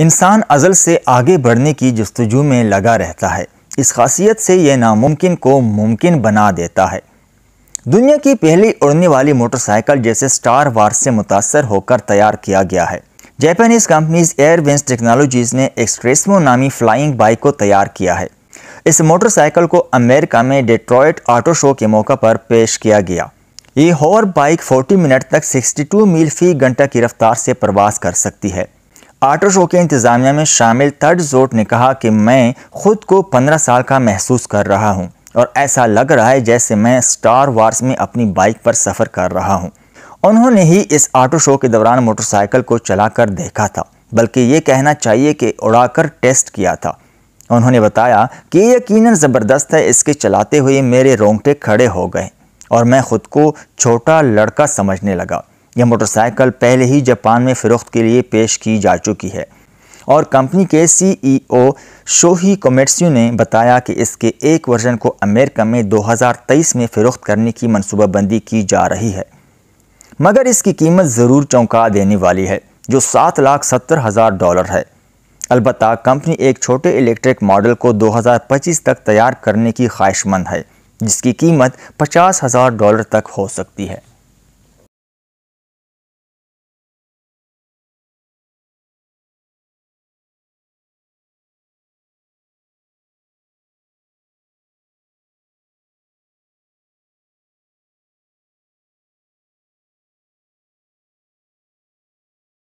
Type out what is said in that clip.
इंसान अजल से आगे बढ़ने की जस्तजू में लगा रहता है इस खासियत से यह नामुमकिन को मुमकिन बना देता है दुनिया की पहली उड़ने वाली मोटरसाइकिल जैसे स्टार वार्स से मुतासर होकर तैयार किया गया है जैपनीज कंपनीज एयरवेंस टेक्नोलॉजीज ने एक्सप्रेसमो नामी फ्लाइंग बाइक को तैयार किया है इस मोटरसाइकिल को अमेरिका में डेट्रॉयट ऑटो शो के मौका पर पेश किया गया ये हॉर बाइक 40 मिनट तक 62 मील फी घंटा की रफ्तार से प्रवास कर सकती है आटो शो के इंतज़ामिया में शामिल तर्ज जोट ने कहा कि मैं खुद को पंद्रह साल का महसूस कर रहा हूँ और ऐसा लग रहा है जैसे मैं स्टार वार्स में अपनी बाइक पर सफ़र कर रहा हूँ उन्होंने ही इस आटो शो के दौरान मोटरसाइकिल को चलाकर देखा था बल्कि ये कहना चाहिए कि उड़ाकर टेस्ट किया था उन्होंने बताया कि ये ज़बरदस्त है इसके चलाते हुए मेरे रोंगटे खड़े हो गए और मैं ख़ुद को छोटा लड़का समझने लगा यह मोटरसाइकिल पहले ही जापान में फ़रोख्त के लिए पेश की जा चुकी है और कंपनी के सीईओ e शोही कोमेट्स्यू ने बताया कि इसके एक वर्जन को अमेरिका में 2023 में फ़रोख्त करने की मनसूबाबंदी की जा रही है मगर इसकी कीमत ज़रूर चौंका देने वाली है जो सात लाख सत्तर हज़ार डॉलर है अलबत् कंपनी एक छोटे इलेक्ट्रिक मॉडल को 2025 तक तैयार करने की ख्वाहिशमंद है जिसकी कीमत पचास हज़ार डॉलर तक हो सकती है